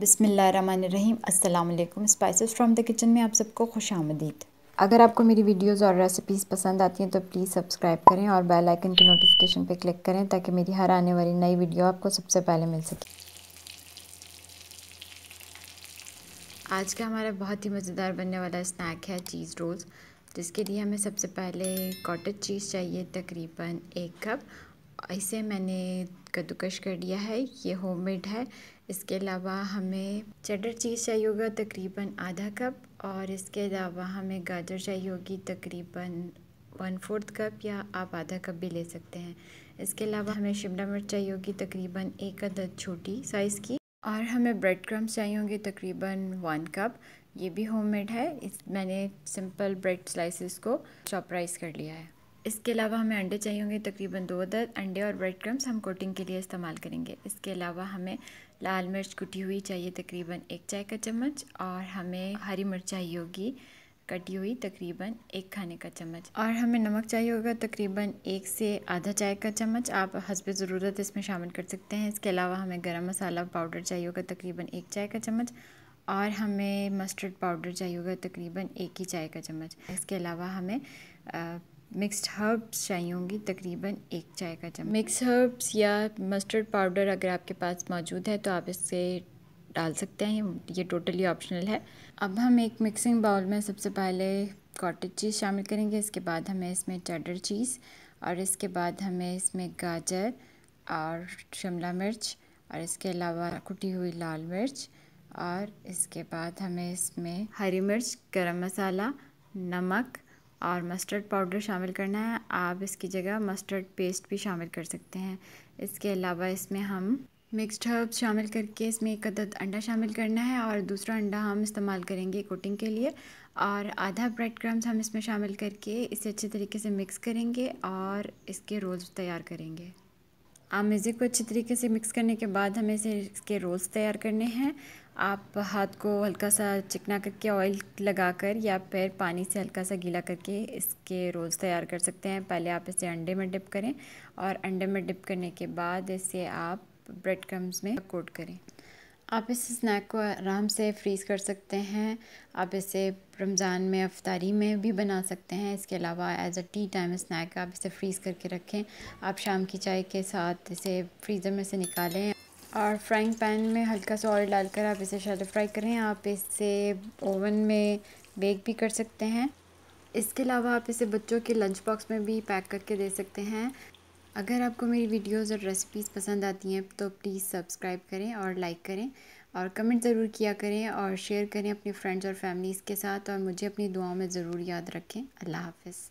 बिसमीम् अल्लाम spices from the kitchen में आप सबको खुश आमदीद अगर आपको मेरी वीडियोस और रेसिपीज़ पसंद आती हैं तो प्लीज़ सब्सक्राइब करें और बेल आइकन की नोटिफिकेशन पर क्लिक करें ताकि मेरी हर आने वाली नई वीडियो आपको सबसे पहले मिल सके आज का हमारा बहुत ही मज़ेदार बनने वाला स्नैक है चीज़ रोल्स जिसके लिए हमें सबसे पहले कॉटेज चीज़ चाहिए तकरीबन एक कप इसे मैंने कद्दूकश कर दिया है ये होममेड है इसके अलावा हमें चटर चीज़ चाहिए होगा तकरीबन आधा कप और इसके अलावा हमें गाजर चाहिए होगी तकरीबन वन फोर्थ कप या आप आधा कप भी ले सकते हैं इसके अलावा हमें शिमला मिर्च चाहिए होगी तकरीबन एक अदद छोटी साइज़ की और हमें ब्रेड क्रम्स चाहिए होंगे तकरीबन वन कप ये भी होममेड है इस मैंने सिंपल ब्रेड स्लाइसेस को चॉपराइज कर लिया है इसके अलावा हमें अंडे चाहिए होंगे तकरीबन दो दर्द अंडे और ब्रेड क्रम्स हम कोटिंग के लिए इस्तेमाल करेंगे इसके अलावा हमें लाल मिर्च कुटी हुई चाहिए तकरीबन एक चाय का चम्मच और हमें हरी मिर्च चाहिए होगी कटी हुई तकरीबन एक खाने का चम्मच और हमें नमक चाहिए होगा तकरीबन एक से आधा चाय का चम्मच आप हसब ज़रूरत इसमें शामिल कर सकते हैं इसके अलावा हमें गर्म मसाला पाउडर चाहिए होगा तकरीबन एक चाय का चम्मच और हमें मस्टर्ड पाउडर चाहिए होगा तकरीबन एक ही चाय का चम्मच इसके अलावा हमें मिक्स्ड हर्ब्स चाहिए होंगी तकरीबन एक चाय का चम्मच मिक्स हर्ब्स या मस्टर्ड पाउडर अगर आपके पास मौजूद है तो आप इससे डाल सकते हैं ये टोटली ऑप्शनल है अब हम एक मिक्सिंग बाउल में सबसे पहले कॉटेज चीज़ शामिल करेंगे इसके बाद हमें इसमें चटर चीज़ और इसके बाद हमें इसमें गाजर और शिमला मिर्च और इसके अलावा कुटी हुई लाल मिर्च और इसके बाद हमें इसमें हरी मिर्च गरम मसाला नमक और मस्टर्ड पाउडर शामिल करना है आप इसकी जगह मस्टर्ड पेस्ट भी शामिल कर सकते हैं इसके अलावा इसमें हम मिक्सड हर्ब्स शामिल करके इसमें एक अदद अंडा शामिल करना है और दूसरा अंडा हम इस्तेमाल करेंगे कोटिंग के लिए और आधा ब्रेड क्रम्स हम इसमें शामिल करके इसे अच्छे तरीके से मिक्स करेंगे और इसके रोल्स तैयार करेंगे आप म्यूज़िक को अच्छी तरीके से मिक्स करने के बाद हमें इसे इसके रोल्स तैयार करने हैं आप हाथ को हल्का सा चिकना करके ऑयल लगाकर या फिर पानी से हल्का सा गीला करके इसके रोल्स तैयार कर सकते हैं पहले आप इसे अंडे में डिप करें और अंडे में डिप करने के बाद इसे आप ब्रेड क्रम्स में कोट करें आप इस स्नैक को आराम से फ्रीज़ कर सकते हैं आप इसे रमज़ान में अफ्तारी में भी बना सकते हैं इसके अलावा as a tea time snack आप इसे फ्रीज़ करके रखें आप शाम की चाय के साथ इसे फ्रीज़र में से निकालें और फ्राइंग पैन में हल्का सा ऑयल डालकर आप इसे शैलो फ्राई करें आप इसे ओवन में बेक भी कर सकते हैं इसके अलावा आप इसे बच्चों के लंच बॉक्स में भी पैक करके दे सकते हैं अगर आपको मेरी वीडियोस और रेसिपीज़ पसंद आती हैं तो प्लीज़ सब्सक्राइब करें और लाइक करें और कमेंट ज़रूर किया करें और शेयर करें अपने फ्रेंड्स और फैमिलीज़ के साथ और मुझे अपनी दुआओं में ज़रूर याद रखें अल्लाह हाफिज़